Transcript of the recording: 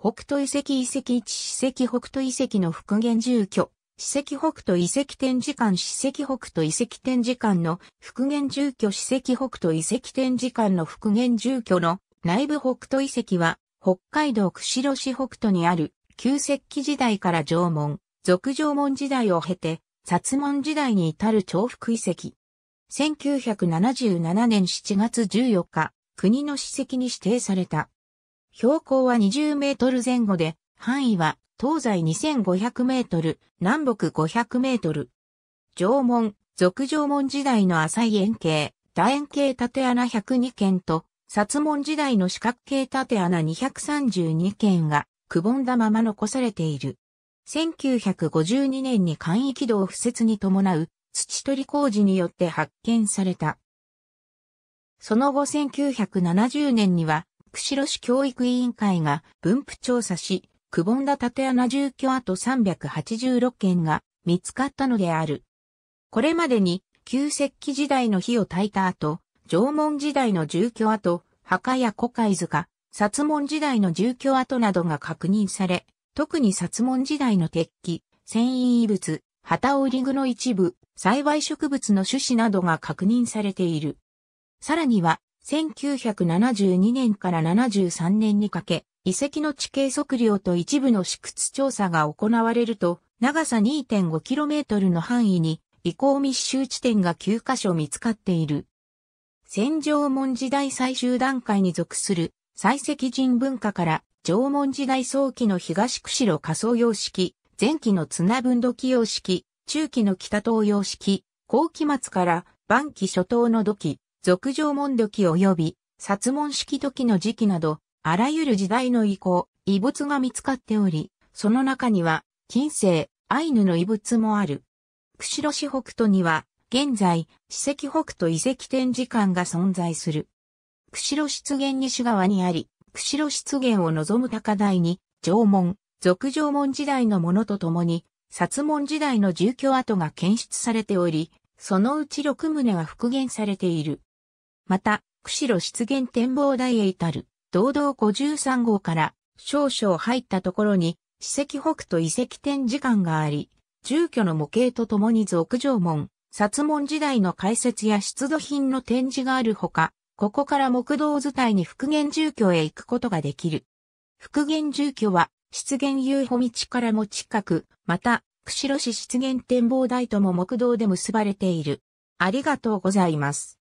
北斗遺跡遺跡一史跡北斗遺跡の復元住居、史跡北斗遺跡展示館史跡北斗遺跡展示館の復元住居史跡北斗遺跡展示館の復元住居の内部北斗遺跡は北海道釧路市北斗にある旧石器時代から縄文、俗縄文時代を経て薩文時代に至る重複遺跡。1977年7月14日、国の史跡に指定された。標高は20メートル前後で、範囲は東西2500メートル、南北500メートル。縄文、俗縄文時代の浅い円形、楕円形縦穴102件と、薩門時代の四角形縦穴232件が、くぼんだまま残されている。1952年に簡易軌道敷設に伴う土取り工事によって発見された。その後1970年には釧路市教育委員会が分布調査し、くぼんだ縦穴住居跡386件が見つかったのである。これまでに旧石器時代の火を焚いた後、縄文時代の住居跡、墓や古海塚、薩門時代の住居跡などが確認され、特に薩門時代の鉄器、繊維異物、旗織具の一部、栽培植物の種子などが確認されている。さらには、1972年から73年にかけ、遺跡の地形測量と一部の試掘調査が行われると、長さ 2.5km の範囲に遺構密集地点が9カ所見つかっている。戦場門時代最終段階に属する採石人文化から縄文時代早期の東釧路仮想様式、前期の綱分土器様式、中期の北東様式、後期末から晩期初頭の土器、俗上門土器及び、殺門式土器の時期など、あらゆる時代の遺構、遺物が見つかっており、その中には、近世、アイヌの遺物もある。釧路市北斗には、現在、史跡北斗遺跡展示館が存在する。釧路湿原西側にあり、釧路湿原を望む高台に、縄文、俗縄文時代のものとともに、薩門時代の住居跡が検出されており、そのうち六棟が復元されている。また、釧路湿原展望台へ至る、道道53号から少々入ったところに、史跡北と遺跡展示館があり、住居の模型とともに俗上門、殺門時代の解説や出土品の展示があるほか、ここから木道伝いに復元住居へ行くことができる。復元住居は、湿原遊歩道からも近く、また、釧路市湿原展望台とも木道で結ばれている。ありがとうございます。